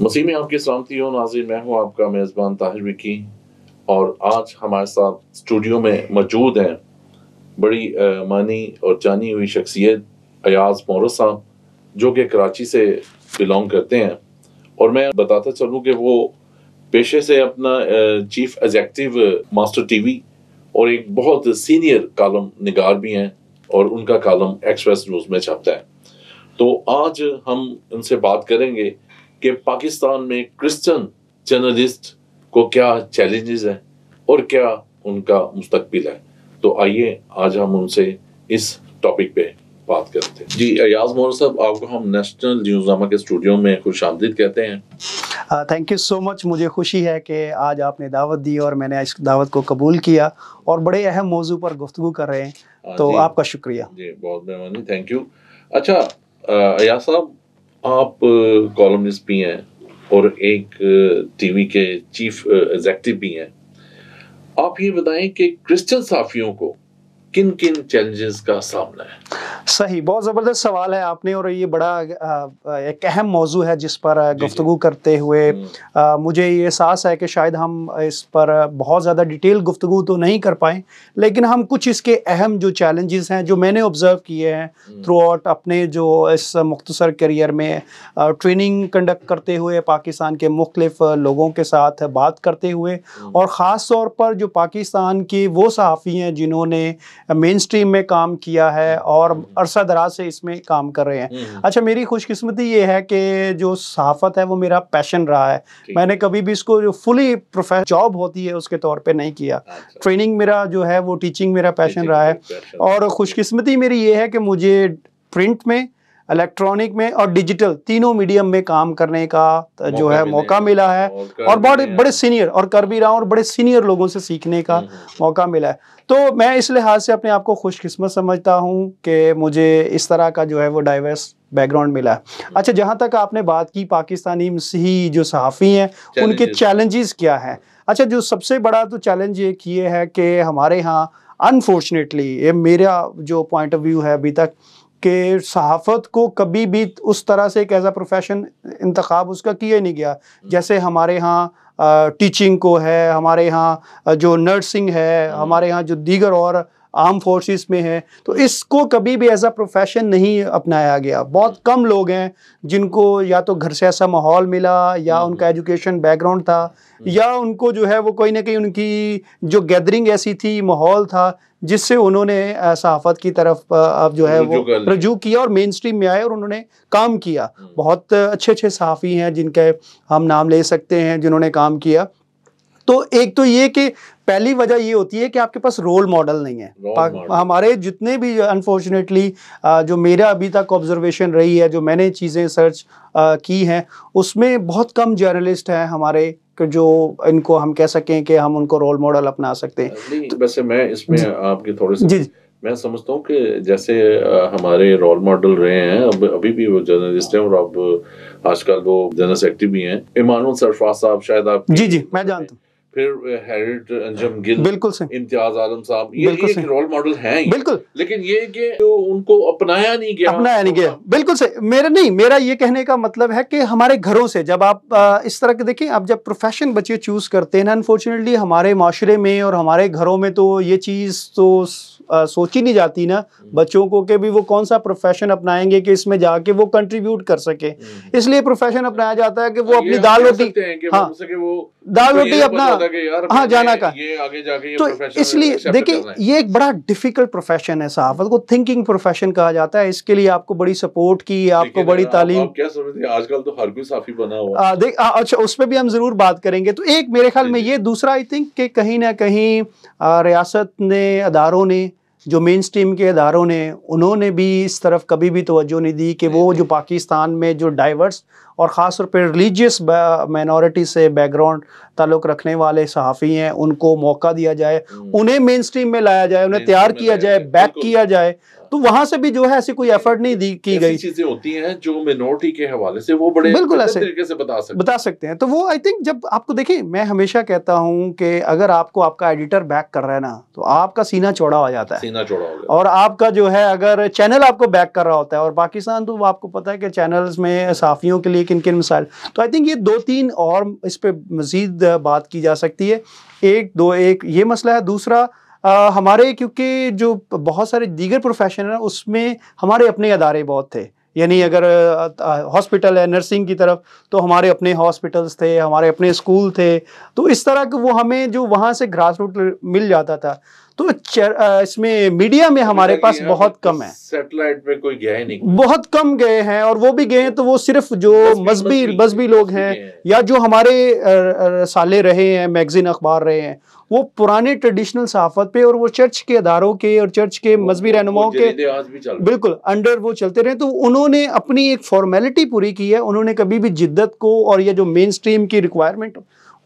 मसीह में आपकी सलामती हो नाजिर मैं हूँ आपका मेज़बान ताहिर विकी और आज हमारे साथ स्टूडियो में मौजूद हैं बड़ी मानी और जानी हुई शख्सियत अयाज मोरस साहब जो कि कराची से बिलोंग करते हैं और मैं बताता चलूँ कि वो पेशे से अपना चीफ एग्जेक्टिव मास्टर टीवी और एक बहुत सीनियर कॉलम निगार भी हैं और उनका कालम एक्सप्रेस न्यूज़ में छपता है तो आज हम उनसे बात करेंगे कि पाकिस्तान में क्रिश्चियन जर्नलिस्ट को क्या चैलेंजेस हैं और क्या उनका मुस्तकबिल है तो आइए आज हम उनसे इस टॉपिक पे बात करते हैं जी अयाज मोहर साहब आपको हम नेशनल नामा के स्टूडियो में खुश आमदीद कहते हैं थैंक यू सो मच मुझे खुशी है कि आज आपने दावत दी और मैंने इस दावत को कबूल किया और बड़े अहम मौजू पर गुफ्तु कर रहे हैं तो आपका शुक्रिया जी बहुत मेहरबानी थैंक यू अच्छा अयाज साहब आप कॉलमिस्ट uh, भी हैं और एक टीवी uh, के चीफ एग्जेक्टिव uh, भी हैं आप ये बताएं कि क्रिश्चियन साफियों को किन किन चैलेंजेस का सामना है सही बहुत ज़बरदस्त सवाल है आपने और ये बड़ा एक अहम मौजू है जिस पर गुफ्तु करते हुए हम्म। आ, मुझे ये एहसास है कि शायद हम इस पर बहुत ज़्यादा डिटेल गुफ्तु तो नहीं कर पाए लेकिन हम कुछ इसके अहम जो चैलेंजेस हैं जो मैंने ऑब्ज़र्व किए हैं थ्रू हम्म। आउट अपने जो इस मुख्तसर करियर में ट्रेनिंग कंडक्ट करते हुए पाकिस्तान के मुख्तफ लोगों के साथ बात करते हुए हम्म। और ख़ास तौर पर जो पाकिस्तान के वो सहाफ़ी हैं जिन्होंने मेन स्ट्रीम में काम किया है और हम्म। अरसा दराज से इसमें काम कर रहे हैं हम्म, हम्म। अच्छा मेरी खुशकिस्मती ये है कि जो सहाफ़त है वो मेरा पैशन रहा है मैंने कभी भी इसको जो फुली प्रोफेस जॉब होती है उसके तौर पर नहीं किया ट्रेनिंग अच्छा। मेरा जो है वो टीचिंग मेरा पैशन रहा है और खुशकिस्मती मेरी ये है कि मुझे प्रिंट में इलेक्ट्रॉनिक में और डिजिटल तीनों मीडियम में काम करने का जो है मौका मिला है और बड़े बड़े सीनियर और कर भी रहा हूँ और बड़े सीनियर लोगों से सीखने का मौका मिला है तो मैं इस लिहाज से अपने आप को खुशकिस्मत समझता हूँ कि मुझे इस तरह का जो है वो डाइवर्स बैकग्राउंड मिला हम्म। अच्छा जहाँ तक आपने बात की पाकिस्तानी मसीही जो सहाफ़ी हैं उनके चैलेंजेस क्या हैं अच्छा जो सबसे बड़ा तो चैलेंज एक ये है कि हमारे यहाँ अनफॉर्चुनेटली ये मेरा जो पॉइंट ऑफ व्यू है अभी तक कि सहाफ़त को कभी भी उस तरह से एक एज़ आ प्रोफेशन इंतखब उसका किया नहीं गया हम्म। जैसे हमारे यहाँ टीचिंग को है हमारे यहाँ जो नर्सिंग है हम्म। हमारे यहाँ जो दीगर और आर्म फोर्सेस में है तो इसको कभी भी एज अ प्रोफेशन नहीं अपनाया गया बहुत हम्म। कम लोग हैं जिनको या तो घर से ऐसा माहौल मिला या हम्म। उनका एजुकेशन बैकग्राउंड था या उनको जो है वो कोई ना कहीं उनकी जो गैदरिंग ऐसी थी माहौल था जिससे उन्होंने सहाफत की तरफ अब जो है वो रजू किया और मेन स्ट्रीम में आए और उन्होंने काम किया हम्म। बहुत अच्छे अच्छे सहाफ़ी हैं जिनके हम नाम ले सकते हैं जिन्होंने काम किया तो एक तो ये कि पहली वजह ये होती है कि आपके पास रोल मॉडल नहीं है हमारे जितने भी अनफॉर्चुनेटली जो मेरा अभी तक ऑब्जर्वेशन रही है जो मैंने चीज़ें सर्च की हैं उसमें बहुत कम जर्नलिस्ट हैं हमारे जो इनको हम कह सकें कि हम उनको रोल मॉडल अपना सकते हैं तो, वैसे मैं इसमें आपके थोड़े से जी, मैं समझता हूँ कि जैसे हमारे रोल मॉडल रहे हैं अब अभी भी वो जर्नलिस्ट हैं और अब आजकल वो जर्नल एक्टिव भी हैं इमानुल सरफा साहब शायद आप जी जी मैं जानता हूँ फिर हेरिड अंजम गिल बिल्कुल इम्तियाज आलम साहब ये बिल्कुल ये रोल मॉडल हैं बिल्कुल लेकिन ये कि जो उनको अपनाया नहीं गया अपनाया नहीं गया तो- बिल्कुल सही मेरा नहीं मेरा ये कहने का मतलब है कि हमारे घरों से जब आप आ, इस तरह के देखें आप जब प्रोफेशन बच्चे चूज करते हैं ना अनफॉर्चुनेटली हमारे माशरे में और हमारे घरों में तो ये चीज़ तो सोची नहीं जाती ना हम्म। बच्चों को कि भी वो कौन सा प्रोफेशन अपनाएंगे कि इसमें जाके वो कंट्रीब्यूट कर सके हम्म। इसलिए प्रोफेशन अपनाया जाता है कि वो अपनी दाल रोटी हाँ दाल तो रोटी अपना हाँ जाना का तो इसलिए देखिए ये एक बड़ा डिफिकल्ट प्रोफेशन है सहाफत को थिंकिंग प्रोफेशन कहा जाता है इसके लिए आपको बड़ी सपोर्ट की आपको बड़ी तालीम क्या समझते आजकल तो हर कोई साफी बना हुआ देख अच्छा उस पर भी हम ज़रूर बात करेंगे तो एक मेरे ख्याल में ये दूसरा आई थिंक कहीं ना कहीं रियासत ने अदारों ने जो मेन स्ट्रीम के इदारों ने उन्होंने भी इस तरफ कभी भी तोज्जो नहीं दी कि वो जो पाकिस्तान में जो डाइवर्स और ख़ास तौर पर रिलीजियस माइनॉरिटी से बैकग्राउंड ताल्लुक़ रखने वाले सहाफ़ी हैं उनको मौका दिया जाए हम्म। उन्हें मेन स्ट्रीम में लाया जाए उन्हें तैयार किया जाए बैक किया जाए तो वहां से भी जो है ऐसी कोई एफर्ट नहीं दी की गई चीजें होती हैं जो मिनोरिटी के हवाले से वो बड़े बिल्कुल ऐसे तरीके से बता सकते बता सकते हैं तो वो आई थिंक जब आपको देखिए मैं हमेशा कहता हूं कि अगर आपको आपका एडिटर बैक कर रहा है ना तो आपका सीना चौड़ा हो जाता है सीना चौड़ा हो और आपका जो है अगर चैनल आपको बैक कर रहा होता है और पाकिस्तान तो आपको पता है कि चैनल्स में साफियों के लिए किन किन मिसाइल तो आई थिंक ये दो तीन और इस पर मज़ीद बात की जा सकती है एक दो एक ये मसला है दूसरा हमारे क्योंकि जो बहुत सारे दीगर प्रोफेशन है उसमें हमारे अपने अदारे बहुत थे यानी अगर हॉस्पिटल है नर्सिंग की तरफ तो हमारे अपने हॉस्पिटल्स थे हमारे अपने स्कूल थे तो इस तरह के वो हमें जो वहाँ से ग्रास रूट मिल जाता था तो इसमें मीडिया में हमारे पास बहुत कम है सेटेलाइट पे कोई गया ही नहीं बहुत कम गए हैं और वो भी गए तो वो सिर्फ जो मजहबी मजहबी लोग हैं या जो हमारे साले रहे हैं मैगजीन अखबार रहे हैं वो पुराने ट्रेडिशनल सहाफत पे और वो चर्च के अदारों के और चर्च के मजहबी रहनुमाओं के बिल्कुल अंडर वो चलते रहे तो उन्होंने अपनी एक फॉर्मेलिटी पूरी की है उन्होंने कभी भी जिद्दत को और ये जो मेन स्ट्रीम की रिक्वायरमेंट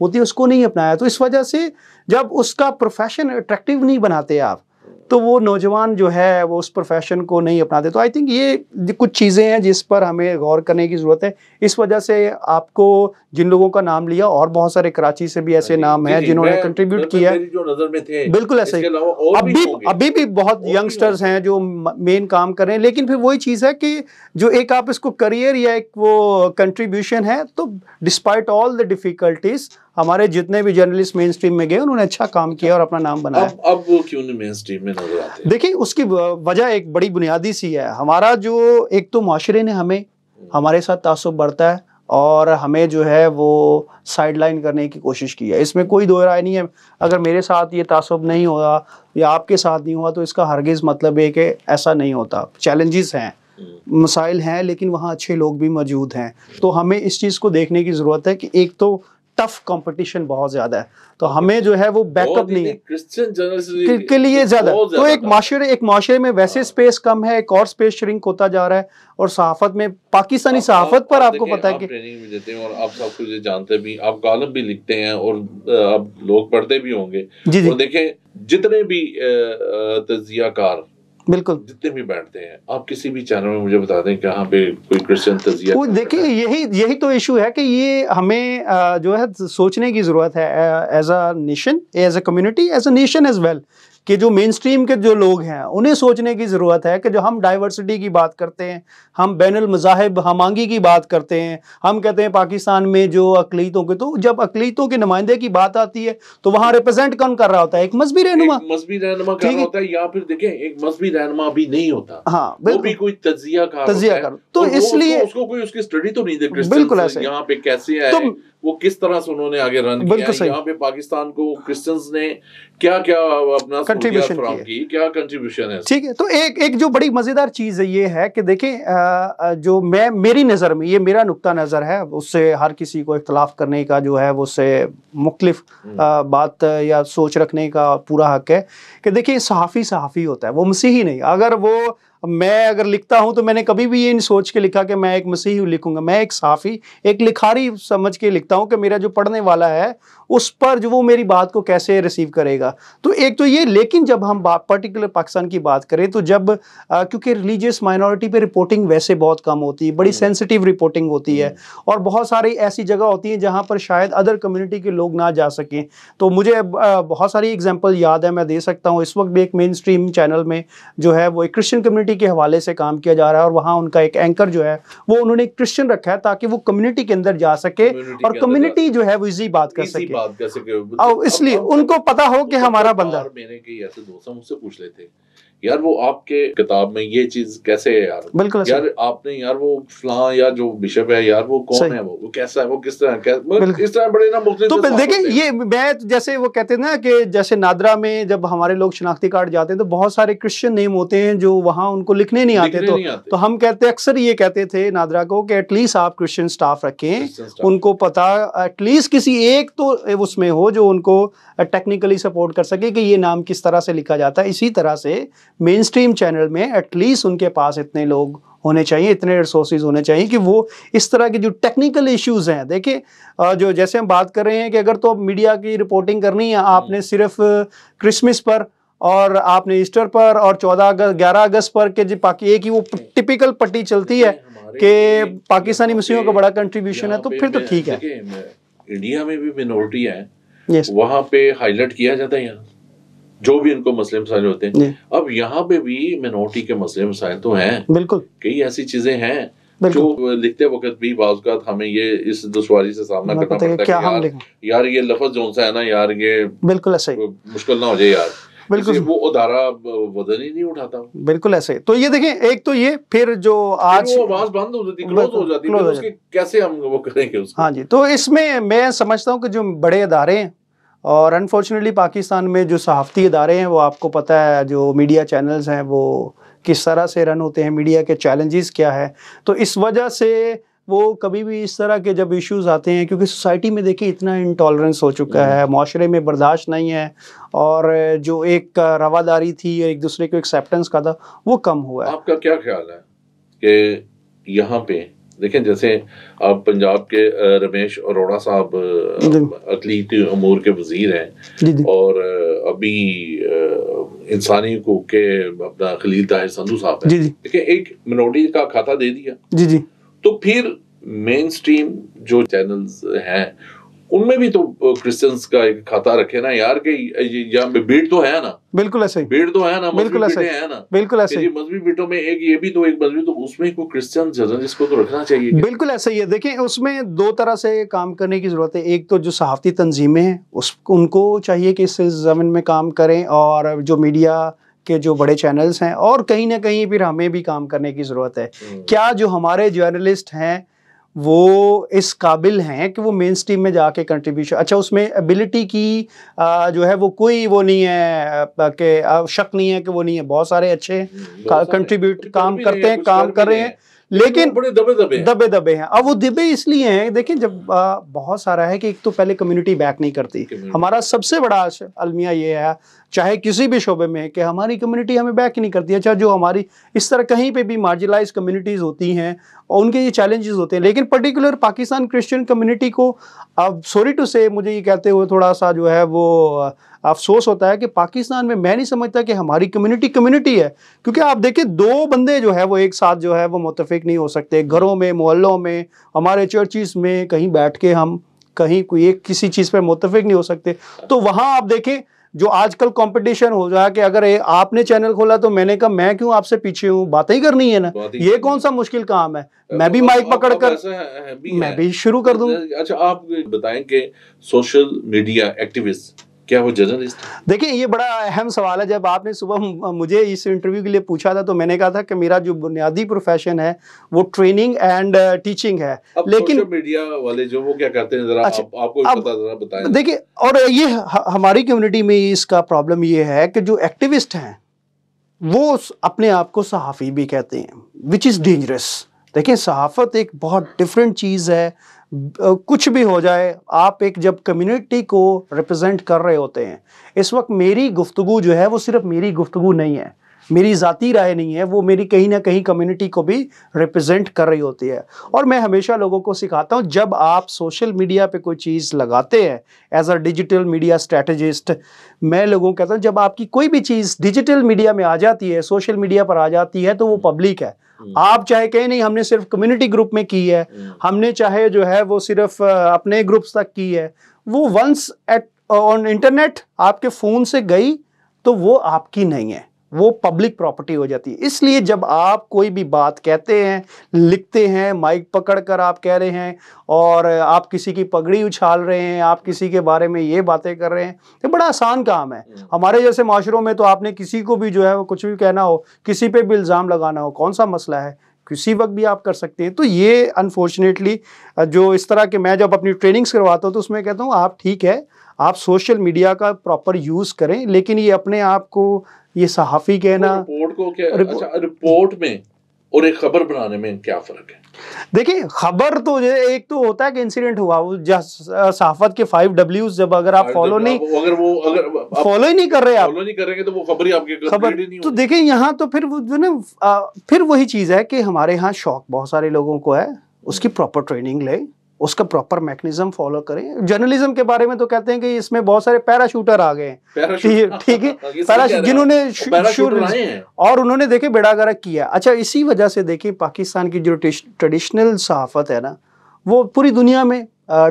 होती तो है उसको नहीं अपनाया तो इस वजह से जब उसका प्रोफेशन अट्रैक्टिव नहीं बनाते आप तो वो नौजवान जो है वो उस प्रोफेशन को नहीं अपनाते तो आई थिंक ये कुछ चीज़ें हैं जिस पर हमें गौर करने की ज़रूरत है इस वजह से आपको जिन लोगों का नाम लिया और बहुत सारे कराची से भी ऐसे हाँ नाम हैं जिन्होंने कंट्रीब्यूट किया है बिल्कुल ऐसे ही अभी अभी भी बहुत यंगस्टर्स हैं जो मेन काम कर रहे हैं लेकिन फिर वही चीज़ है कि जो एक आप इसको करियर या एक वो कंट्रीब्यूशन है तो डिस्पाइट ऑल द डिफ़िकल्टीज़ हमारे जितने भी जर्नलिस्ट मेन स्ट्रीम में गए उन्होंने अच्छा काम किया और अपना नाम बनाया अब, अब वो क्यों नहीं मेन स्ट्रीम में नजर आते देखिए उसकी वजह एक बड़ी बुनियादी सी है हमारा जो एक तो माशरे ने हमें हम्म। हमारे साथ तासुब बढ़ता है और हमें जो है वो साइडलाइन करने की कोशिश की है इसमें कोई दो राय नहीं है अगर मेरे साथ ये तासुब नहीं हुआ या आपके साथ नहीं हुआ तो इसका हरगिज़ मतलब है कि ऐसा नहीं होता चैलेंजेस हैं हम्म। मसाइल हैं लेकिन वहाँ अच्छे लोग भी मौजूद हैं तो हमें इस चीज़ को देखने की ज़रूरत है कि एक तो टफ कंपटीशन बहुत ज्यादा है तो हमें जो है वो बैकअप नहीं है क्रिश्चियन जर्नलिस्ट के लिए ज्यादा तो एक माशरे एक माशरे में वैसे स्पेस हाँ। कम है एक और स्पेस श्रिंक होता जा रहा है और सहाफत में पाकिस्तानी सहाफत पर आपको पता है कि ट्रेनिंग भी देते हैं और आप सब कुछ जानते भी आप कॉलम भी लिखते हैं और आप लोग पढ़ते भी होंगे जी जी देखे जितने भी तजियाकार बिल्कुल जितने भी बैठते हैं आप किसी भी चैनल में मुझे बता दें कहाँ पे कोई क्रिश्चियन तजिया वो देखिए यही यही तो इशू है कि ये हमें जो है सोचने की ज़रूरत है as a nation as a community as a nation as well कि जो मेन स्ट्रीम के जो लोग हैं उन्हें सोचने की ज़रूरत है कि जो हम डाइवर्सिटी की बात करते हैं हम बैन मज़ाहब आंगी की बात करते हैं हम कहते हैं पाकिस्तान में जो अकलीतों के तो जब अकलीतों के नुमाइंदे की बात आती है तो वहाँ रिप्रेजेंट कौन कर रहा होता है एक मजहबी रहनुमा मजहबी रहनुमा ठीक होता है या फिर देखें एक मजहबी रहनुमा भी नहीं होता हाँ वो भी कोई तजिया का तजिया कर तो इसलिए उसको कोई उसकी स्टडी तो नहीं देखते बिल्कुल ऐसे यहाँ पे कैसे है तो वो किस तरह से उन्होंने आगे रन किया यहाँ पे पाकिस्तान को क्रिश्चियंस ने क्या क्या अपना कंट्रीब्यूशन की, क्या कंट्रीब्यूशन है ठीक है तो एक एक जो बड़ी मजेदार चीज है ये है कि देखें जो मैं मेरी नज़र में ये मेरा नुकता नज़र है उससे हर किसी को इख्तलाफ करने का जो है उससे मुख्तलिफ हम्म। बात या सोच रखने का पूरा हक है कि देखिए सहाफ़ी सहाफ़ी होता है वो मसीही नहीं अगर वो मैं अगर लिखता हूं तो मैंने कभी भी ये नहीं सोच के लिखा कि मैं एक मसीह लिखूंगा मैं एक साफ़ी एक लिखारी समझ के लिखता हूं कि मेरा जो पढ़ने वाला है उस पर जो वो मेरी बात को कैसे रिसीव करेगा जाएगा तो एक तो ये लेकिन जब हम पर्टिकुलर पाकिस्तान की बात करें तो जब आ, क्योंकि रिलीजियस माइनॉरिटी पे रिपोर्टिंग वैसे बहुत कम होती है बड़ी सेंसिटिव हम्म। रिपोर्टिंग होती है हम्म। और बहुत सारी ऐसी जगह होती हैं जहाँ पर शायद अदर कम्युनिटी के लोग ना जा सकें तो मुझे बहुत सारी एग्जाम्पल याद है मैं दे सकता हूँ इस वक्त भी एक मेन स्ट्रीम चैनल में जो है वो एक क्रिश्चन कम्युनिटी के हवाले से काम किया जा रहा है और वहाँ उनका एक एंकर जो है वो उन्होंने क्रिश्चन रखा है ताकि वो कम्युनिटी के अंदर जा सके और कम्युनिटी जो है वो इजी बात कर सके इसलिए उनको पता हो कि हमारा बंदा मेरे कई ऐसे दोस्त हैं मुझसे पूछ लेते हैं यार वो आपके किताब में ये चीज कैसे है यार बिल्कुल यार आपने यार वो फ्लां या जो बिशप है यार वो कौन है वो वो कैसा है वो किस तरह किस मतलब तरह बड़े ना मुख्तलिफ तो देखें ये मैं तो जैसे वो कहते हैं ना कि जैसे नादरा में जब हमारे लोग शनाख्ती कार्ड जाते हैं तो बहुत सारे क्रिश्चियन नेम होते हैं जो वहाँ उनको लिखने नहीं आते तो तो हम कहते अक्सर ये कहते थे नादरा को कि एटलीस्ट आप क्रिश्चियन स्टाफ रखें उनको पता एटलीस्ट किसी एक तो उसमें हो जो उनको टेक्निकली सपोर्ट कर सके कि ये नाम किस तरह से लिखा जाता है इसी तरह से मेन स्ट्रीम चैनल में एटलीस्ट उनके पास इतने लोग होने चाहिए इतने रिसोर्सेज होने चाहिए कि वो इस तरह के जो टेक्निकल इश्यूज हैं देखिए जो जैसे हम बात कर रहे हैं कि अगर तो मीडिया की रिपोर्टिंग करनी है आपने हम्म। सिर्फ क्रिसमस पर और आपने ईस्टर पर और 14 अगस्त 11 अगस्त पर के जी पाकि एक ही वो टिपिकल हम्म। पट्टी चलती है कि पाकिस्तानी मुस्लिमों का बड़ा कंट्रीब्यूशन है तो फिर तो ठीक है इंडिया में भी मिनोरिटी है वहाँ पे हाईलाइट किया जाता है यहाँ जो भी इनको मसले मसाले होते हैं अब यहाँ पे भी मिनोरिटी के मसले मसाले तो हैं बिल्कुल कई ऐसी चीजें हैं जो लिखते वक्त भी बाजत हमें ये इस दुश्वारी से सामना करना पड़ता है क्या यार, यार ये लफज जो सा है ना यार ये बिल्कुल ऐसा ही मुश्किल ना हो जाए यार बिल्कुल वो उदारा वजन ही नहीं उठाता बिल्कुल ऐसे तो ये देखें एक तो ये फिर जो आज वो आवाज बंद हो जाती क्लोज हो जाती है कैसे हम वो करेंगे उसको हाँ जी तो इसमें मैं समझता हूँ कि जो बड़े इदारे हैं और अनफॉर्चुनेटली पाकिस्तान में जो सहाफ़ती इदारे हैं वो आपको पता है जो मीडिया चैनल्स हैं वो किस तरह से रन होते हैं मीडिया के चैलेंजेस क्या है तो इस वजह से वो कभी भी इस तरह के जब इश्यूज आते हैं क्योंकि सोसाइटी में देखिए इतना इंटॉलरेंस हो चुका हम्म। है माशरे में बर्दाश्त नहीं है और जो एक रवादारी थी एक दूसरे को एक्सेप्टेंस का था वो कम हुआ है आपका क्या ख्याल है कि यहाँ पे देखें जैसे आप पंजाब के रमेश अरोड़ा साहब अकलीती अमूर के वजीर हैं और अभी इंसानी हकूक के अपना खलील ताहिर संधू साहब हैं देखिए एक मिनोरिटी का खाता दे दिया जी जी तो फिर मेन स्ट्रीम जो चैनल्स हैं उनमें भी तो क्रिश्चियंस का एक खाता रखे ना यार के या भीड़ तो है ना बिल्कुल ऐसे ही भीड़ तो है ना बिल्कुल ऐसे है ना बिल्कुल ऐसे ही मजहबी भीड़ों में एक ये भी तो एक मजहबी तो उसमें कोई क्रिश्चियन जर्नलिस्ट तो रखना चाहिए बिल्कुल ऐसा ही है देखिए उसमें दो तरह से काम करने की ज़रूरत है एक तो जो सहाफ़ती तंजीमें हैं उस उनको चाहिए कि इस ज़मीन में काम करें और जो मीडिया के जो बड़े चैनल्स हैं और कहीं ना कहीं फिर हमें भी काम करने की ज़रूरत है हम्म। क्या जो हमारे जर्नलिस्ट हैं वो इस काबिल हैं कि वो मेन स्ट्रीम में जाके कंट्रीब्यूशन अच्छा उसमें एबिलिटी की आ, जो है वो कोई वो नहीं है कि शक नहीं है कि वो नहीं है बहुत सारे अच्छे हम्म, कंट्रीब्यूट काम करते हैं काम कर रहे हैं लेकिन बड़े दबे दबे दबे दबे हैं अब वो दबे इसलिए हैं देखिए जब आ, बहुत सारा है कि एक तो पहले कम्युनिटी बैक नहीं करती हमारा सबसे बड़ा अलमिया ये है चाहे किसी भी शोबे में कि हमारी कम्युनिटी हमें बैक नहीं करती अच्छा जो हमारी इस तरह कहीं पे भी मार्जिलाइज कम्युनिटीज़ होती हैं और उनके ये चैलेंजेस होते हैं लेकिन पर्टिकुलर पाकिस्तान क्रिश्चियन कम्युनिटी को अब सॉरी टू से मुझे ये कहते हुए थोड़ा सा जो है वो अफसोस होता है कि पाकिस्तान में मैं नहीं समझता कि हमारी कम्युनिटी कम्युनिटी है क्योंकि आप देखिए दो बंदे जो है वो एक साथ जो है वो मुतफिक नहीं हो सकते घरों में मोहल्लों में हमारे चर्चिस में कहीं बैठ के हम कहीं कोई एक किसी चीज़ पर मुतफिक नहीं हो सकते तो वहाँ आप देखें जो आजकल कंपटीशन हो रहा है कि अगर आपने चैनल खोला तो मैंने कहा मैं क्यों आपसे पीछे हूँ बातें ही करनी है ना ये कौन सा मुश्किल काम है मैं भी माइक पकड़ कर मैं भी शुरू कर दूंगा अच्छा आप बताएं कि सोशल मीडिया एक्टिविस्ट क्या वो जर्नलिस्ट देखिए ये बड़ा अहम सवाल है जब आपने सुबह मुझे इस इंटरव्यू के लिए पूछा था तो मैंने कहा था कि मेरा जो बुनियादी प्रोफेशन है वो ट्रेनिंग एंड टीचिंग है अब लेकिन मीडिया वाले जो वो क्या करते हैं जरा अच्छा, आप, आपको अब, पता जरा बताएं देखिए और ये हमारी कम्युनिटी में इसका प्रॉब्लम ये है कि जो एक्टिविस्ट हैं वो अपने आप को सहाफ़ी भी कहते हैं विच इज़ डेंजरस देखिए सहाफ़त एक बहुत डिफरेंट चीज़ है कुछ भी हो जाए आप एक जब कम्युनिटी को रिप्रेजेंट कर रहे होते हैं इस वक्त मेरी गुफ्तु जो है वो सिर्फ मेरी गुफ्तु नहीं है मेरी ज़ाती राय नहीं है वो मेरी कहीं ना कहीं कम्युनिटी को भी रिप्रेजेंट कर रही होती है और मैं हमेशा लोगों को सिखाता हूँ जब आप सोशल मीडिया पे कोई चीज़ लगाते हैं as a digital media strategist मैं लोगों को कहता हूँ जब आपकी कोई भी चीज़ डिजिटल मीडिया में आ जाती है सोशल मीडिया पर आ जाती है तो वो पब्लिक है हम्म। आप चाहे कहें नहीं हमने सिर्फ कम्युनिटी ग्रुप में की है हम्म। हमने चाहे जो है वो सिर्फ अपने ग्रुप्स तक की है वो वंस एट ऑन इंटरनेट आपके फ़ोन से गई तो वो आपकी नहीं है वो पब्लिक प्रॉपर्टी हो जाती है इसलिए जब आप कोई भी बात कहते हैं लिखते हैं माइक पकड़ कर आप कह रहे हैं और आप किसी की पगड़ी उछाल रहे हैं आप किसी के बारे में ये बातें कर रहे हैं ये बड़ा आसान काम है हम्म। हमारे जैसे माशरों में तो आपने किसी को भी जो है वो कुछ भी कहना हो किसी पे भी इल्ज़ाम लगाना हो कौन सा मसला है किसी वक्त भी आप कर सकते हैं तो ये अनफॉर्चुनेटली जो इस तरह के मैं जब अपनी ट्रेनिंग्स करवाता हूँ तो उसमें कहता हूँ आप ठीक है आप सोशल मीडिया का प्रॉपर यूज करें लेकिन ये अपने आप को ये सहाफ़ी कहना रिपोर्ट को क्या रिपो, अच्छा, रिपोर्ट में और एक खबर बनाने में क्या फर्क है देखिए खबर तो एक तो होता है कि इंसिडेंट हुआ वो सहाफत के फाइव डब्ल्यू जब अगर आप फॉलो नहीं अगर वो अगर फॉलो ही नहीं कर रहे आप फॉलो नहीं करेंगे तो वो खबर ही आपके खबर तो देखिए यहाँ तो फिर वो जो ना फिर वही चीज़ है कि हमारे यहाँ शौक बहुत सारे लोगों को है उसकी प्रॉपर ट्रेनिंग ले उसका प्रॉपर मैकेनिज्म फॉलो करें जर्नलिज्म के बारे में तो कहते हैं कि इसमें बहुत सारे पैराशूटर आ गए ठीक है पैरा जिन्होंने और उन्होंने देखे बेड़ागरा किया अच्छा इसी वजह से देखिए पाकिस्तान की जो ट्रेडिशनल सहाफत है ना वो पूरी दुनिया में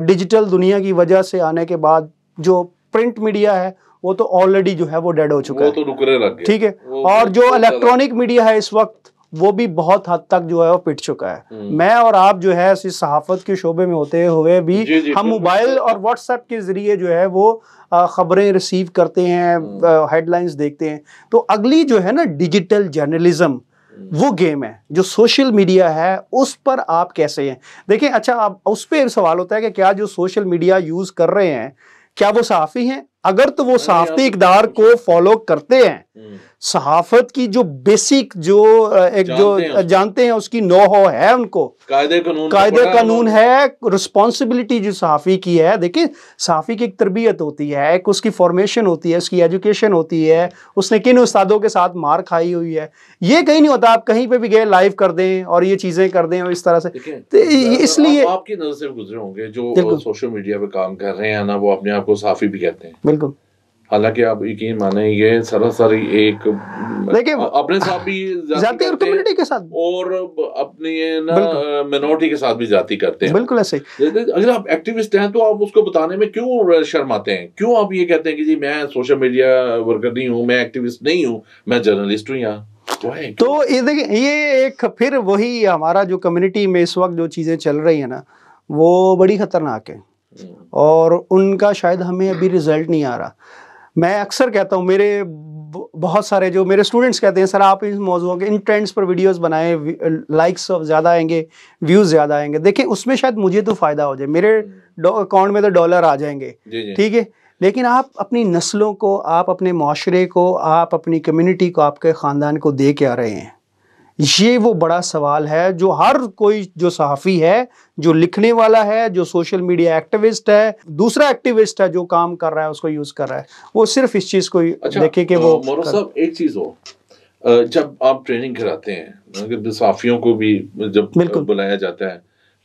डिजिटल दुनिया की वजह से आने के बाद जो प्रिंट मीडिया है वो तो ऑलरेडी जो है वो डेड हो चुका है तो ठीक है और तो जो इलेक्ट्रॉनिक मीडिया है इस वक्त वो भी बहुत हद तक जो है वो पिट चुका है हम्म। मैं और आप जो है इस सहाफत के शोबे में होते हुए भी जी, जी, हम मोबाइल और व्हाट्सएप के ज़रिए जो है वो ख़बरें रिसीव करते हैं हेडलाइंस हम्म। देखते हैं तो अगली जो है ना डिजिटल जर्नलिज्म हम्म। वो गेम है जो सोशल मीडिया है उस पर आप कैसे हैं देखें अच्छा आप उस पर सवाल होता है कि क्या जो सोशल मीडिया यूज़ कर रहे हैं क्या वो सहाफ़ी हैं अगर तो वो सहाफती तो इकदार तो को फॉलो करते हैं हम्म। सहाफत की जो बेसिक जो एक जानते जो हैं जानते हैं उसकी नो हो है उनको कायदे कानून तो कायदे कानून है रिस्पॉन्सिबिलिटी जो सहाफ़ी की है देखिए सहाफ़ी की एक तरबियत होती है एक उसकी फॉर्मेशन होती है उसकी एजुकेशन होती है उसने किन उस्तादों के साथ मार खाई हुई है ये कहीं नहीं होता आप कहीं पर भी गए लाइव कर दें और ये चीज़ें कर दें और इस तरह से इसलिए आपकी नज़र से गुजरे होंगे जो सोशल मीडिया पर काम कर रहे हैं ना वो अपने आप को सहाफ़ी भी कहते हैं बिल्कुल हालांकि आप यकीन माने ये सरासर एक देखिए अपने साथ भी जाती और कम्युनिटी के साथ और अपने ना मिनोरिटी के साथ भी जाती करते हैं बिल्कुल ऐसे अगर आप एक्टिविस्ट हैं तो आप उसको बताने में क्यों शर्माते हैं क्यों आप ये कहते हैं कि जी मैं सोशल मीडिया वर्कर नहीं हूँ मैं एक्टिविस्ट नहीं हूँ मैं जर्नलिस्ट हूँ यहाँ तो, तो ये देखिए ये एक फिर वही हमारा जो कम्युनिटी में इस वक्त जो चीज़ें चल रही है ना वो बड़ी खतरनाक है और उनका शायद हमें अभी रिजल्ट नहीं आ रहा मैं अक्सर कहता हूँ मेरे बहुत सारे जो मेरे स्टूडेंट्स कहते हैं सर आप इस मौजूद के इन ट्रेंड्स पर वीडियोस बनाएं लाइक्स ज़्यादा आएंगे व्यूज़ ज़्यादा आएंगे देखिए उसमें शायद मुझे तो फ़ायदा हो जाए मेरे अकाउंट में तो डॉलर आ जाएंगे ठीक है लेकिन आप अपनी नस्लों को आप अपने माशरे को आप अपनी कम्यूनिटी को आपके ख़ानदान को दे के आ रहे हैं ये वो बड़ा सवाल है जो हर कोई जो सहाफ़ी है जो लिखने वाला है जो सोशल मीडिया एक्टिविस्ट है दूसरा एक्टिविस्ट है जो काम कर रहा है उसको यूज़ कर रहा है वो सिर्फ इस चीज़ को अच्छा, देखे कि वो साहब एक चीज़ हो जब आप ट्रेनिंग कराते हैं सहाफ़ियों को भी जब बुलाया जाता है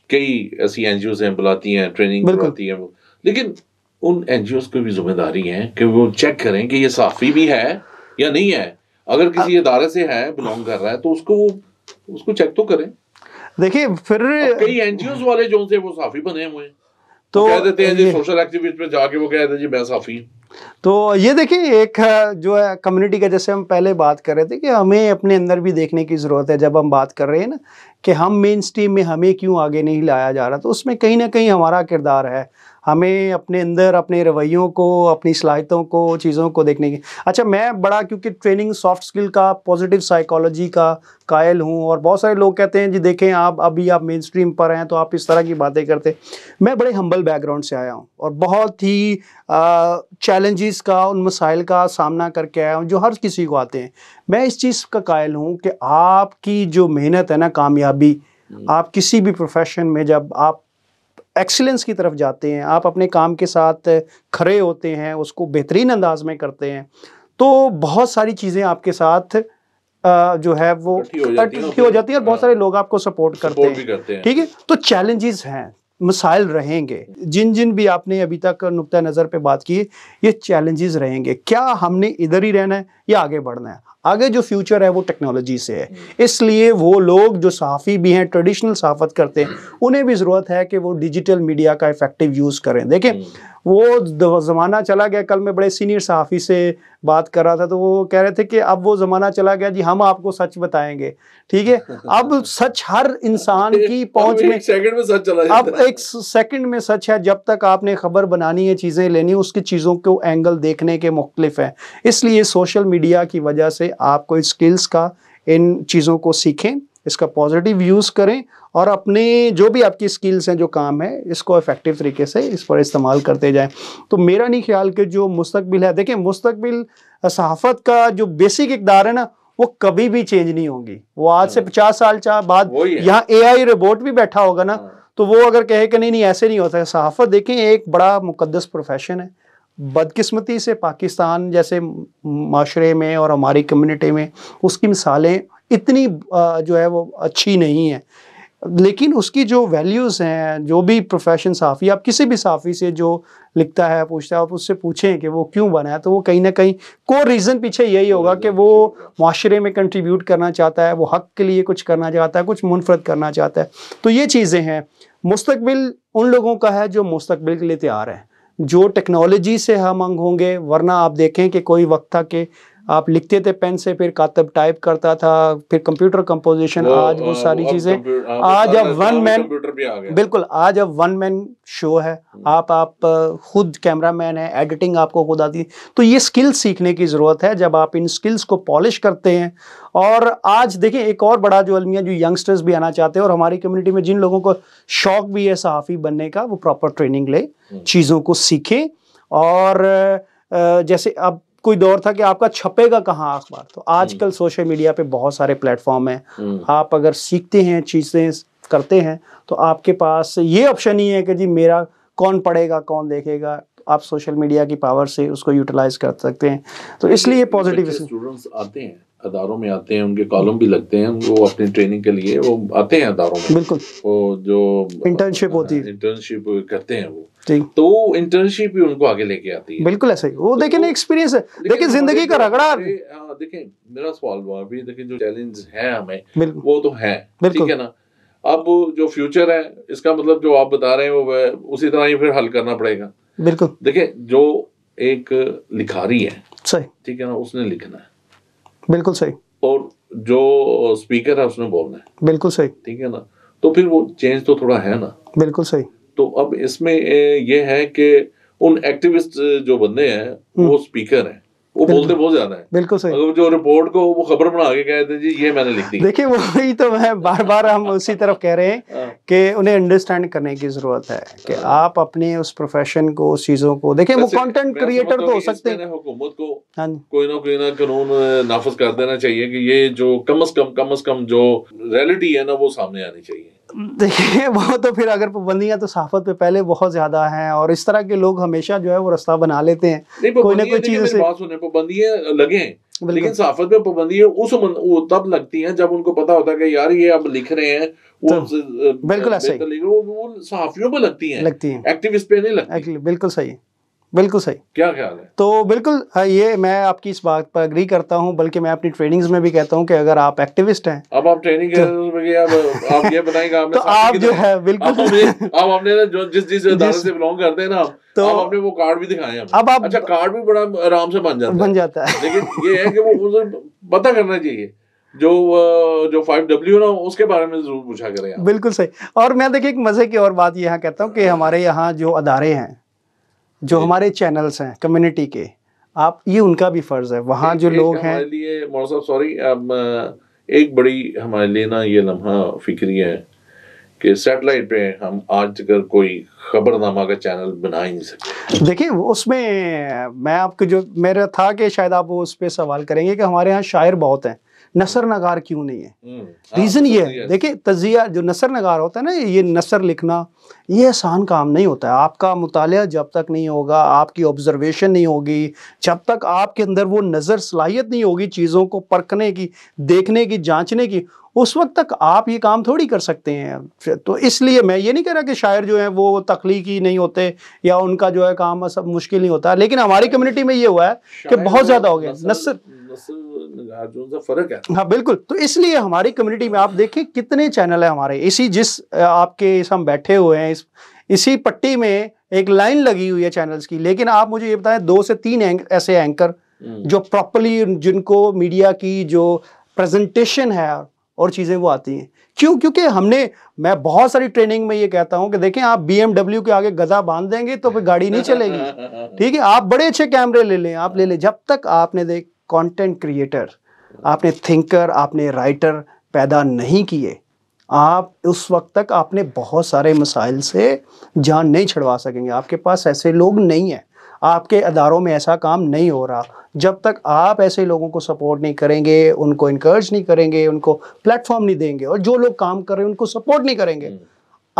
कई ऐसी एन हैं बुलाती हैं ट्रेनिंग करवाती हैं लेकिन उन एन को भी जिम्मेदारी है कि वो चेक करें कि ये साफ़ी भी है या नहीं है अगर किसी इदारे से है बिलोंग कर रहा है तो उसको उसको चेक तो करें देखिए फिर कई एनजीओ वाले जो से वो साफी बने हुए तो कह देते हैं जी सोशल एक्टिविटीज पे जाके वो कह देते हैं जी मैं साफी तो ये देखिए एक जो है कम्युनिटी का जैसे हम पहले बात कर रहे थे कि हमें अपने अंदर भी देखने की ज़रूरत है जब हम बात कर रहे हैं ना कि हम मेन स्ट्रीम में हमें क्यों आगे नहीं लाया जा रहा तो उसमें कहीं ना कहीं हमारा किरदार है हमें अपने अंदर अपने रवैयों को अपनी सलाहितों को चीज़ों को देखने की अच्छा मैं बड़ा क्योंकि ट्रेनिंग सॉफ्ट स्किल का पॉजिटिव साइकोलॉजी का कायल हूँ और बहुत सारे लोग कहते हैं जी देखें आप अभी आप मेन स्ट्रीम पर हैं तो आप इस तरह की बातें करते मैं बड़े हम्बल बैकग्राउंड से आया हूँ और बहुत ही चैलेंजेस का उन मसाइल का सामना करके आया हूँ जो हर किसी को आते हैं मैं इस चीज़ का कायल हूँ कि आपकी जो मेहनत है ना कामयाबी हम्म। आप किसी भी प्रोफेशन में जब आप एक्सीलेंस की तरफ जाते हैं आप अपने काम के साथ खड़े होते हैं उसको बेहतरीन अंदाज में करते हैं तो बहुत सारी चीज़ें आपके साथ जो है वो इकट्ठी हो जाती है और बहुत हाँ। सारे लोग आपको सपोर्ट करते हैं ठीक है तो चैलेंजेस हैं मसाइल रहेंगे जिन जिन भी आपने अभी तक नुक़ नज़र पे बात की ये चैलेंजेस रहेंगे क्या हमने इधर ही रहना है या आगे बढ़ना है आगे जो फ्यूचर है वो टेक्नोलॉजी से है हम्म। इसलिए वो लोग जो सहाफ़ी भी हैं ट्रेडिशनल सहाफ़त करते हैं उन्हें भी ज़रूरत है कि वो डिजिटल मीडिया का इफ़ेक्टिव यूज़ करें देखें हम्म। वो ज़माना चला गया कल मैं बड़े सीनियर सहाफ़ी से बात कर रहा था तो वो कह रहे थे कि अब वो ज़माना चला गया जी हम आपको सच बताएंगे ठीक है अब सच हर इंसान की पहुंच में सेकंड में सच चला अब एक सेकंड में सच है जब तक आपने खबर बनानी है चीज़ें लेनी उसकी चीज़ों को एंगल देखने के मुख्तफ हैं इसलिए सोशल मीडिया की वजह से आपको स्किल्स का इन चीज़ों को सीखें इसका पॉजिटिव यूज़ करें और अपने जो भी आपकी स्किल्स हैं जो काम है इसको इफ़ेक्टिव तरीके से इस पर इस्तेमाल करते जाएं तो मेरा नहीं ख्याल कि जो मुस्तबिल है देखें मुस्तकबिल सहाफ़त का जो बेसिक इकदार है ना वो कभी भी चेंज नहीं होगी वो आज से हाँ। पचास साल बाद यहाँ ए आई रोबोट भी बैठा होगा ना हाँ। तो वो अगर कहे कि नहीं नहीं ऐसे नहीं होता है सहाफ़त देखें एक बड़ा मुकदस प्रोफेशन है बदकिस्मती से पाकिस्तान जैसे माशरे में और हमारी कम्युनिटी में उसकी मिसालें इतनी जो है वो अच्छी नहीं है लेकिन उसकी जो वैल्यूज़ हैं जो भी प्रोफेशन साफ़ी आप किसी भी साफ़ी से जो लिखता है पूछता है आप उससे पूछें कि वो क्यों बना है तो वो कहीं ना कहीं को रीज़न पीछे यही होगा कि वो माशरे में कंट्रीब्यूट करना चाहता है वो हक के लिए कुछ करना चाहता है कुछ मुनफरद करना चाहता है तो ये चीज़ें हैं मुस्तबिल उन लोगों का है जो मुस्तबिल के लिए तैयार है जो टेक्नोलॉजी से हम अंग होंगे वरना आप देखें कि कोई वक्त था कि आप लिखते थे पेन से फिर कातब टाइप करता था फिर कंप्यूटर कंपोजिशन आज वो हाँ, सारी चीजें हाँ, आज अब वन मैन बिल्कुल आज अब वन मैन शो है हम्म। आप आप खुद कैमरा मैन है एडिटिंग आपको खुद आती तो ये स्किल्स सीखने की ज़रूरत है जब आप इन स्किल्स को पॉलिश करते हैं और आज देखें एक और बड़ा जो अलमिया जो यंगस्टर्स भी आना चाहते हैं और हमारी कम्युनिटी में जिन लोगों को शौक भी है सहाफ़ी बनने का वो प्रॉपर ट्रेनिंग ले हम्म। चीज़ों को सीखें और जैसे अब कोई दौर था कि आपका छपेगा कहाँ अखबार तो हम्म। आजकल सोशल मीडिया पे बहुत सारे प्लेटफॉर्म हैं हम्म। आप अगर सीखते हैं चीज़ें करते हैं तो आपके पास ये ऑप्शन ही है कि जी मेरा कौन पढ़ेगा कौन देखेगा आप सोशल मीडिया की पावर से उसको यूटिलाइज कर सकते हैं तो इसलिए पॉजिटिव स्टूडेंट्स आते हैं अदारों में आते हैं उनके कॉलम भी लगते हैं वो अपनी ट्रेनिंग के लिए वो आते हैं अदारों में बिल्कुल वो जो इंटर्नशिप होती है इंटर्नशिप करते हैं वो तो इंटर्नशिप ही उनको आगे लेके आती है बिल्कुल ऐसा ही वो तो देखें एक्सपीरियंस है देखें जिंदगी का रगड़ा हाँ, देखें मेरा सवाल हुआ अभी देखें जो चैलेंज है हमें वो तो है ठीक है ना अब जो फ्यूचर है इसका मतलब जो आप बता रहे हैं वो उसी तरह ही फिर हल करना पड़ेगा बिल्कुल देखें जो एक लिखारी है सही ठीक है ना उसने लिखना है बिल्कुल सही और जो स्पीकर है उसने बोलना है बिल्कुल सही ठीक है ना तो फिर वो चेंज तो थोड़ा है ना बिल्कुल सही तो अब इसमें ये है कि उन एक्टिविस्ट जो बंदे हैं हम्म। वो स्पीकर हैं वो बोलते बहुत ज्यादा है बिल्कुल सही अगर जो रिपोर्ट को वो खबर बना के कहते जी ये मैंने लिख दी देखिए वही तो है बार बार हम उसी तरफ कह रहे हैं हाँ। कि उन्हें अंडरस्टैंड करने की जरूरत है कि हाँ। आप अपने उस प्रोफेशन को उस चीजों को देखिए वो कंटेंट क्रिएटर तो हो सकते हैं हुकूमत को हाँ कोई ना कोई ना कानून नाफज कर देना चाहिए कि ये जो कम अज कम कम अज कम जो रियलिटी है ना वो सामने आनी चाहिए देखिए वो तो फिर अगर पाबंदियां तो सहाफत पे पहले बहुत ज़्यादा हैं और इस तरह के लोग हमेशा जो है वो रास्ता बना लेते हैं कोई ना कोई चीज़ पाबंदियां पाबंदियाँ लगे लेकिन साफत पे पाबंदियां उस वो तब लगती है जब उनको पता होता है कि यार ये अब लिख रहे हैं बिल्कुल ऐसा वो, वो पे लगती हैं लगती हैं एक्टिविस्ट पे नहीं लगती बिल्कुल सही बिल्कुल सही क्या ख्याल है तो बिल्कुल हाँ, ये मैं आपकी इस बात पर अग्री करता हूँ बल्कि मैं अपनी ट्रेनिंग्स में भी कहता हूँ कि अगर आप एक्टिविस्ट हैं अब आप ट्रेनिंग तो, आप, आप ये बताएंगे तो आप जो है बिल्कुल आप अपने जो जिस जिस जिस से बिलोंग करते हैं ना तो आप आपने वो कार्ड भी दिखाए अब आप अच्छा कार्ड भी बड़ा आराम से बन जाता है बन जाता है लेकिन ये है कि वो पता करना चाहिए जो जो फाइव डब्ल्यू ना उसके बारे में जरूर पूछा करें बिल्कुल सही और मैं देखिए एक मज़े की और बात यहाँ कहता हूँ कि हमारे यहाँ जो अदारे हैं जो हमारे चैनल्स हैं कम्युनिटी के आप ये उनका भी फर्ज है वहाँ जो लोग हैं सॉरी एक बड़ी हमारे लिए ना ये लम्हा फिक्री है कि सैटेलाइट पे हम आज तक कोई खबरनामा का चैनल बना ही नहीं सकते देखिए उसमें मैं आपको जो मेरा था कि शायद आप वो उस पर सवाल करेंगे कि हमारे यहाँ शायर बहुत हैं नसर नगार क्यों नहीं है रीज़न हम्म। हाँ, ये है देखिए तजिया जो नसर नगार होता है ना ये नसर लिखना ये आसान काम नहीं होता है आपका मुताल जब तक नहीं होगा आपकी ऑब्जर्वेशन नहीं होगी जब तक आपके अंदर वो नज़र सलाहियत नहीं होगी चीज़ों को परखने की देखने की जांचने की उस वक्त तक आप ये काम थोड़ी कर सकते हैं तो इसलिए मैं ये नहीं कह रहा कि शायर जो है वो तखलीकी नहीं होते या उनका जो है काम सब मुश्किल नहीं होता लेकिन हमारी कम्युनिटी में ये हुआ है कि बहुत ज़्यादा हो गया नसर फर्क है हाँ बिल्कुल तो इसलिए हमारी कम्युनिटी में आप देखिए कितने चैनल है हमारे इसी जिस आपके इस हम बैठे हुए हैं इस इसी पट्टी में एक लाइन लगी हुई है चैनल्स की लेकिन आप मुझे ये बताएं दो से तीन एंक, ऐसे एंकर हम्म। जो प्रॉपरली जिनको मीडिया की जो प्रेजेंटेशन है और चीज़ें वो आती हैं क्यों क्योंकि हमने मैं बहुत सारी ट्रेनिंग में ये कहता हूं कि देखें आप बी के आगे गधा बांध देंगे तो फिर गाड़ी नहीं चलेगी ठीक है आप बड़े अच्छे कैमरे ले लें आप ले लें जब तक आपने देख कंटेंट क्रिएटर आपने थिंकर आपने राइटर पैदा नहीं किए आप उस वक्त तक आपने बहुत सारे मसाइल से जान नहीं छुड़वा सकेंगे आपके पास ऐसे लोग नहीं हैं आपके अदारों में ऐसा काम नहीं हो रहा जब तक आप ऐसे लोगों को सपोर्ट नहीं करेंगे उनको इनकर्ज नहीं करेंगे उनको प्लेटफॉर्म नहीं देंगे और जो लोग काम कर रहे हैं उनको सपोर्ट नहीं करेंगे हम्म।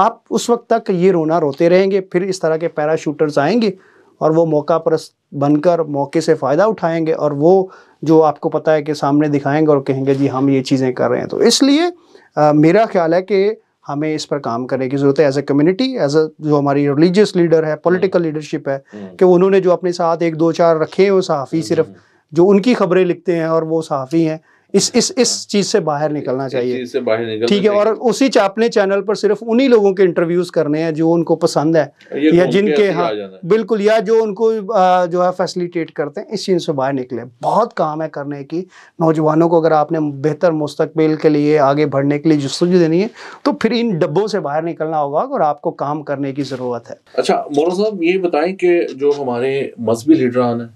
आप उस वक्त तक ये रोना रोते रहेंगे फिर इस तरह के पैराशूटर्स आएंगे और वो मौका परस्त बनकर मौके से फ़ायदा उठाएंगे और वो जो आपको पता है कि सामने दिखाएंगे और कहेंगे जी हम ये चीज़ें कर रहे हैं तो इसलिए आ, मेरा ख्याल है कि हमें इस पर काम करने की ज़रूरत है as a community as a जो हमारी रिलीजियस लीडर है पॉलिटिकल लीडरशिप है हम्म। कि उन्होंने जो अपने साथ एक दो चार रखे हैं वो सहाफ़ी हम्म, सिर्फ हम्म। जो उनकी खबरें लिखते हैं और वो सहाफ़ी हैं इस इस इस चीज से बाहर निकलना चाहिए से बाहर निकलना ठीक है और उसी अपने चैनल पर सिर्फ उन्हीं लोगों के इंटरव्यूज करने हैं जो उनको पसंद है या जिनके हाँ बिल्कुल या जो उनको जो है फैसिलिटेट करते हैं इस चीज से बाहर निकले बहुत काम है करने की नौजवानों को अगर आपने बेहतर मुस्तकबिल के लिए आगे बढ़ने के लिए जस्तजू देनी है तो फिर इन डब्बों से बाहर निकलना होगा और आपको काम करने की जरूरत है अच्छा मोरू साहब ये बताएं कि जो हमारे मजहबी लीडरान है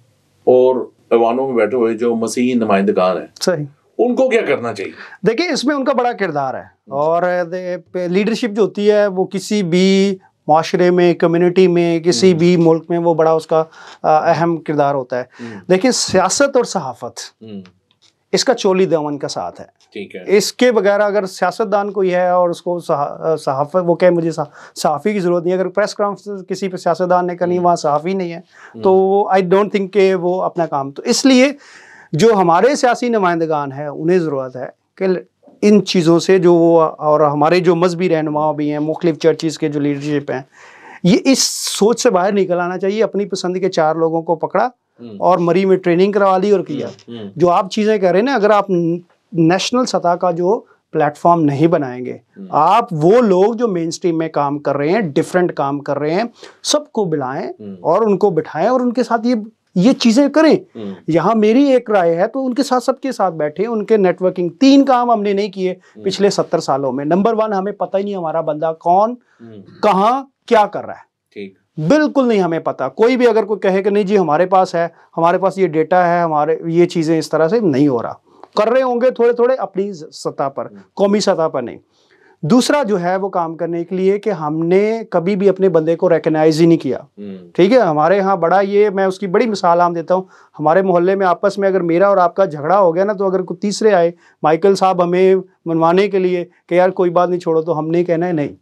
और में बैठे हुए जो मसीही नुमाइंदगान है सही उनको क्या करना चाहिए देखिए इसमें उनका बड़ा किरदार है और लीडरशिप जो होती है वो किसी भी माशरे में कम्युनिटी में किसी हम्म। भी मुल्क में वो बड़ा उसका अहम किरदार होता है हम्म। देखिए सियासत और सहाफत हम्म। इसका चोली दमन का साथ है ठीक है इसके बगैर अगर सियासतदान कोई है और उसको सहाफत वो कहे मुझे सहाफ़ी की ज़रूरत नहीं है अगर प्रेस कॉन्फ्रेंस किसी पर सियासतदान ने करनी वहाँ सहाफ़ी नहीं है तो आई डोंट थिंक के वो अपना काम तो इसलिए जो हमारे सियासी नुमाइंदगान हैं उन्हें ज़रूरत है कि इन चीज़ों से जो वो और हमारे जो मजहबी रहनुमा भी हैं मुख्तफ चर्चिस के जो लीडरशिप हैं ये इस सोच से बाहर निकल आना चाहिए अपनी पसंद के चार लोगों को पकड़ा हम्म। और मरी में ट्रेनिंग करवा ली और किया हम्म, हम्म। जो आप चीज़ें कह रहे हैं ना अगर आप नेशनल सतह का जो प्लेटफॉर्म नहीं बनाएंगे आप वो लोग जो मेन स्ट्रीम में काम कर रहे हैं डिफरेंट काम कर रहे हैं सबको बुलाएं और उनको बिठाएं और उनके साथ ये ये चीजें करें हम्म। यहाँ मेरी एक राय है तो उनके साथ सबके साथ बैठे उनके नेटवर्किंग तीन काम हमने नहीं किए हम्म। पिछले सत्तर सालों में नंबर वन हमें पता ही नहीं हमारा बंदा कौन हम्म। कहा क्या कर रहा है बिल्कुल नहीं हमें पता कोई भी अगर कोई कहे कि नहीं जी हमारे पास है हमारे पास ये डेटा है हमारे ये चीज़ें इस तरह से नहीं हो रहा कर रहे होंगे थोड़े थोड़े अपनी सतह पर कौमी सतह पर नहीं दूसरा जो है वो काम करने के लिए कि हमने कभी भी अपने बंदे को रेकनाइज ही नहीं किया हम्म। ठीक है हमारे यहाँ बड़ा ये मैं उसकी बड़ी मिसाल आम देता हूँ हमारे मोहल्ले में आपस में अगर मेरा और आपका झगड़ा हो गया ना तो अगर कोई तीसरे आए माइकल साहब हमें मनवाने के लिए कि यार कोई बात नहीं छोड़ो तो हमने कहना है नहीं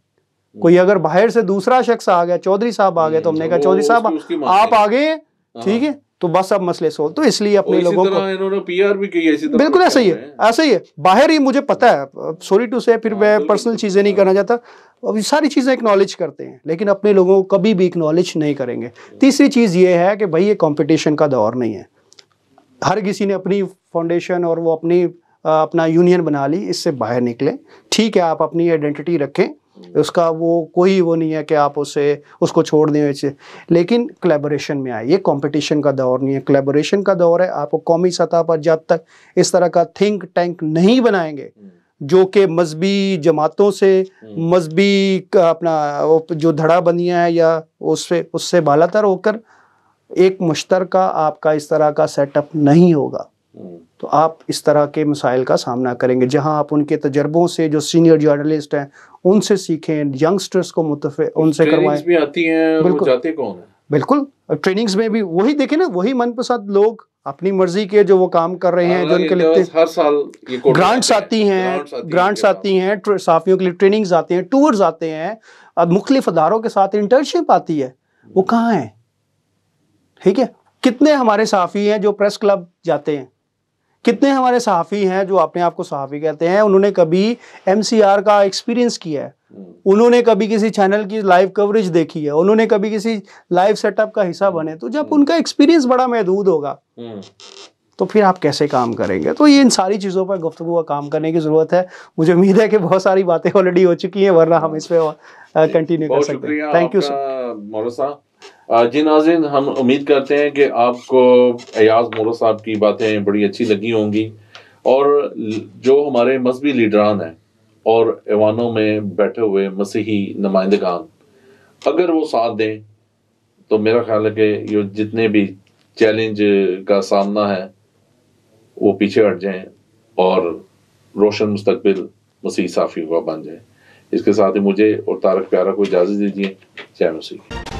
कोई अगर बाहर से दूसरा शख्स आ गया चौधरी साहब आ गया तो हमने कहा हम्म, चौधरी साहब आप आ गए हाँ। ठीक है तो बस अब मसले सोल्व तो इसलिए अपने लोगों को इन्होंने पीआर भी की बिल्कुल ऐसा ही है ऐसा ही है बाहर ही मुझे पता है सॉरी टू से फिर हाँ, मैं पर्सनल तो चीज़ें नहीं करना हाँ। चाहता अब सारी चीज़ें एक्नॉलेज करते हैं लेकिन अपने लोगों को कभी भी एक्नॉलेज नहीं करेंगे हाँ। तीसरी चीज़ ये है कि भाई ये कॉम्पिटिशन का दौर नहीं है हर किसी ने अपनी फाउंडेशन और वो अपनी अपना यूनियन बना ली इससे बाहर निकले ठीक है आप अपनी आइडेंटिटी रखें उसका वो कोई वो नहीं है कि आप उसे उसको छोड़ दें वैसे लेकिन कलेबोरेशन में आए ये कंपटीशन का दौर नहीं है कलेबोरेशन का दौर है आपको कौमी सतह पर जब तक इस तरह का थिंक टैंक नहीं बनाएंगे हम्म। जो कि मजहबी जमातों से हम्म। मजहबी अपना जो धड़ा बनिया है या उससे उससे बालातर होकर एक मुश्तर आपका इस तरह का सेटअप नहीं होगा हम्म। तो आप इस तरह के मसाइल का सामना करेंगे जहां आप उनके तजर्बों से जो सीनियर जर्नलिस्ट हैं उनसे सीखें यंगस्टर्स को मुतफ तो उनसे करवाएं भी आती हैं बिल्कुल जाते कौन है बिल्कुल ट्रेनिंग्स में भी वही देखे ना वही मनपसंद लोग अपनी मर्जी के जो वो काम कर रहे हैं जो उनके लिए हर साल ग्रांट्स आती हैं ग्रांट्स आती हैं साफियों के लिए ट्रेनिंग्स आते हैं टूर्स आते हैं अब मुख्तलिफ अदारों के साथ इंटर्नशिप आती है वो कहाँ है ठीक है कितने हमारे साफ़ी हैं जो प्रेस क्लब जाते हैं कितने हमारे सहाफ़ी हैं जो अपने आप को सहाफ़ी कहते हैं उन्होंने कभी एम का एक्सपीरियंस किया है हम्म। उन्होंने कभी किसी चैनल की लाइव कवरेज देखी है उन्होंने कभी किसी लाइव सेटअप का हिस्सा हम्म। बने तो जब हम्म। उनका एक्सपीरियंस बड़ा महदूद होगा तो फिर आप कैसे काम करेंगे तो ये इन सारी चीज़ों पर गुफ्तु का काम करने की ज़रूरत है मुझे उम्मीद है कि बहुत सारी बातें ऑलरेडी हो चुकी हैं वरना हम हाँ। इस पर कंटिन्यू कर सकते हैं थैंक यू सर जी नाजिन हम उम्मीद करते हैं कि आपको अयाज मोला साहब की बातें बड़ी अच्छी लगी होंगी और जो हमारे मजहबी लीडरान हैं और ऐवानों में बैठे हुए मसीही नुमाइंदगान अगर वो साथ दें तो मेरा ख्याल है कि ये जितने भी चैलेंज का सामना है वो पीछे हट जाएं और रोशन मुस्तबिल मसीह साफ़ी हुआ बन जाए इसके साथ ही मुझे और तारक प्यारा को इजाज़त दीजिए जय मसीह